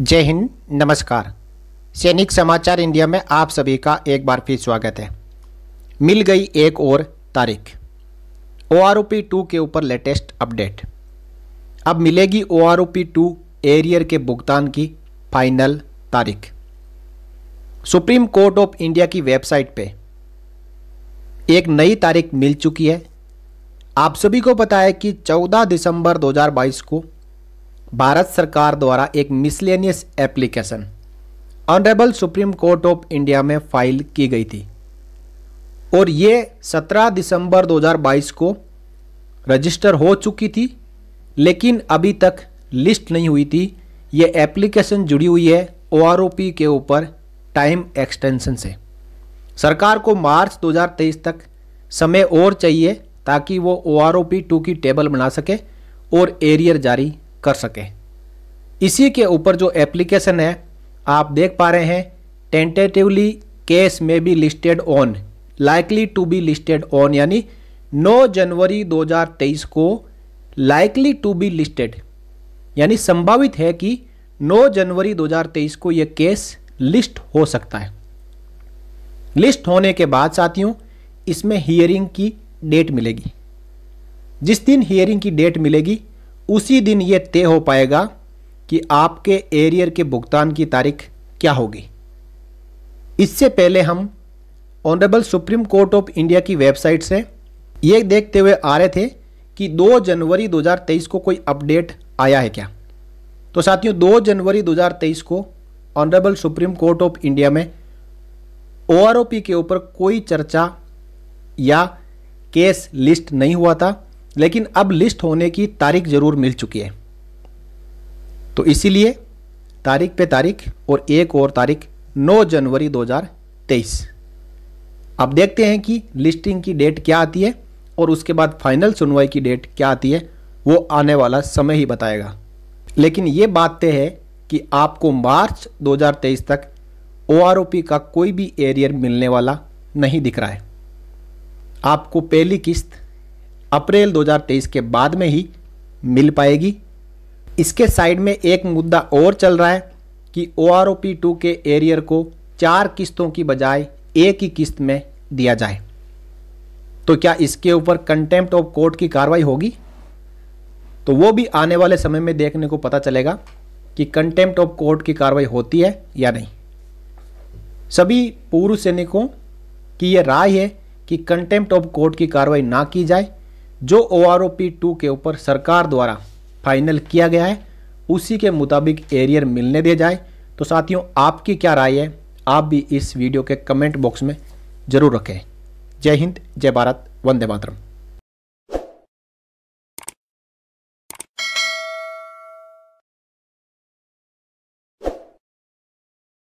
जय हिंद नमस्कार सैनिक समाचार इंडिया में आप सभी का एक बार फिर स्वागत है मिल गई एक और तारीख O R O P two के ऊपर लेटेस्ट अपडेट अब मिलेगी O R O P two arrear के भुगतान की फाइनल तारीख सुप्रीम कोर्ट ऑफ इंडिया की वेबसाइट पे एक नई तारीख मिल चुकी है आप सभी को पता है कि 14 दिसंबर 2022 को भारत सरकार द्वारा एक miscellaneous application honourable Supreme Court of India में फाइल की गई थी और ये 17 दिसंबर 2022 को रजिस्टर हो चुकी थी लेकिन अभी तक लिस्ट नहीं हुई थी ये एप्लीकेशन जुड़ी हुई है ओ के ऊपर टाइम एक्सटेंशन से सरकार को मार्च 2023 तक समय और चाहिए ताकि वो ओ आर की टेबल बना सके और एरियर जारी कर सके इसी के ऊपर जो एप्लीकेशन है आप देख पा रहे हैं टेंटेटिवली केस में be listed on likely to be listed on यानी 9 जनवरी 2023 को लाइकली टू बी लिस्टेड यानी संभावित है कि 9 जनवरी 2023 को यह केस लिस्ट हो सकता है लिस्ट होने के बाद साथियों इसमें हियरिंग की डेट मिलेगी जिस दिन हियरिंग की डेट मिलेगी उसी दिन ये तय हो पाएगा कि आपके एरियर के भुगतान की तारीख क्या होगी इससे पहले हम honourable Supreme Court of India की वेबसाइट से ये देखते हुए आ रहे थे कि 2 जनवरी 2023 को कोई अपडेट आया है क्या तो साथियों 2 जनवरी 2023 को honourable Supreme Court of India में ओ के ऊपर कोई चर्चा या केस लिस्ट नहीं हुआ था लेकिन अब लिस्ट होने की तारीख ज़रूर मिल चुकी है तो इसीलिए तारीख पे तारीख और एक और तारीख 9 जनवरी 2023 अब देखते हैं कि लिस्टिंग की डेट क्या आती है और उसके बाद फाइनल सुनवाई की डेट क्या आती है वो आने वाला समय ही बताएगा लेकिन ये बात तय है कि आपको मार्च 2023 तक ओ का कोई भी एरियर मिलने वाला नहीं दिख रहा है आपको पहली किस्त अप्रैल 2023 के बाद में ही मिल पाएगी इसके साइड में एक मुद्दा और चल रहा है कि ओ आर टू के एरियर को चार किस्तों की बजाय एक ही किस्त में दिया जाए तो क्या इसके ऊपर कंटेम्प्ट ऑफ कोर्ट की कार्रवाई होगी तो वो भी आने वाले समय में देखने को पता चलेगा कि कंटेम्प्ट ऑफ कोर्ट की कार्रवाई होती है या नहीं सभी पूर्व सैनिकों की यह राय है कि कंटेम्प्ट ऑफ कोर्ट की कार्रवाई ना की जाए जो O R O P two के ऊपर सरकार द्वारा फाइनल किया गया है उसी के मुताबिक एरियर मिलने दिया जाए तो साथियों आपकी क्या राय है आप भी इस वीडियो के कमेंट बॉक्स में ज़रूर रखें जय हिंद जय भारत वंदे मातरम